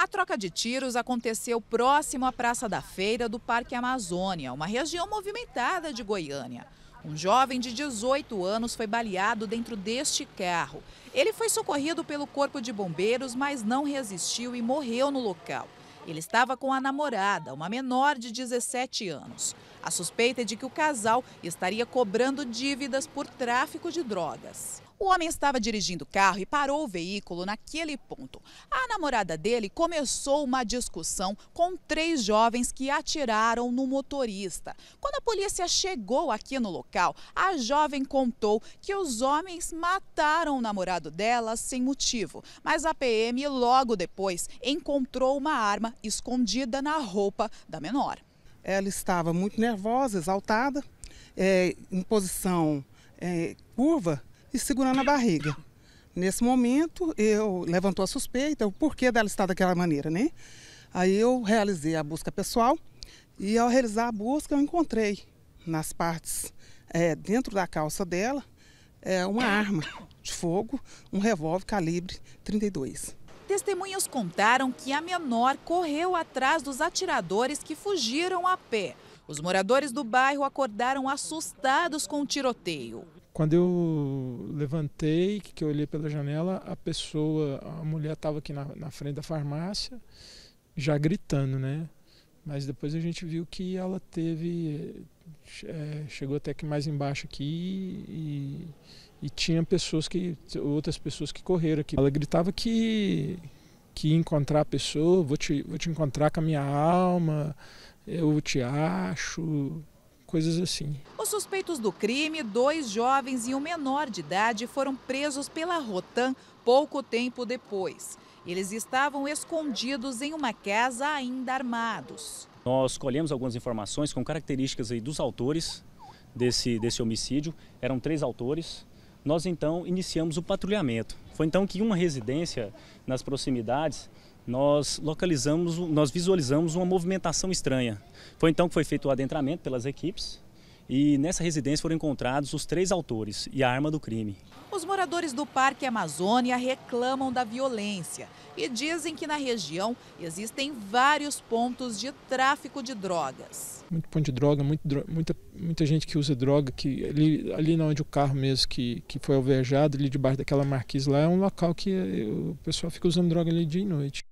A troca de tiros aconteceu próximo à Praça da Feira do Parque Amazônia, uma região movimentada de Goiânia. Um jovem de 18 anos foi baleado dentro deste carro. Ele foi socorrido pelo Corpo de Bombeiros, mas não resistiu e morreu no local. Ele estava com a namorada, uma menor de 17 anos. A suspeita é de que o casal estaria cobrando dívidas por tráfico de drogas. O homem estava dirigindo o carro e parou o veículo naquele ponto. A namorada dele começou uma discussão com três jovens que atiraram no motorista. Quando a polícia chegou aqui no local, a jovem contou que os homens mataram o namorado dela sem motivo. Mas a PM logo depois encontrou uma arma escondida na roupa da menor. Ela estava muito nervosa, exaltada, é, em posição é, curva e segurando a barriga. Nesse momento, eu levantou a suspeita, o porquê dela estar daquela maneira, né? Aí eu realizei a busca pessoal e ao realizar a busca eu encontrei nas partes é, dentro da calça dela é, uma arma de fogo, um revólver calibre 32. Testemunhas contaram que a menor correu atrás dos atiradores que fugiram a pé. Os moradores do bairro acordaram assustados com o tiroteio. Quando eu levantei, que eu olhei pela janela, a pessoa, a mulher estava aqui na, na frente da farmácia, já gritando, né? Mas depois a gente viu que ela teve. É, chegou até que mais embaixo aqui e, e, tinha pessoas que. outras pessoas que correram aqui. Ela gritava que, que encontrar a pessoa, vou te, vou te encontrar com a minha alma, eu te acho coisas assim. Os suspeitos do crime, dois jovens e um menor de idade, foram presos pela Rotan pouco tempo depois. Eles estavam escondidos em uma casa ainda armados. Nós colhemos algumas informações com características aí dos autores desse, desse homicídio. Eram três autores, nós então iniciamos o patrulhamento. Foi então que uma residência nas proximidades nós localizamos, nós visualizamos uma movimentação estranha. Foi então que foi feito o adentramento pelas equipes e nessa residência foram encontrados os três autores e a arma do crime. Os moradores do Parque Amazônia reclamam da violência e dizem que na região existem vários pontos de tráfico de drogas. Muito ponto de droga, muito, muita, muita gente que usa droga, que ali, ali onde o carro mesmo que, que foi alvejado, ali debaixo daquela marquise lá, é um local que eh, o pessoal fica usando droga ali dia e noite.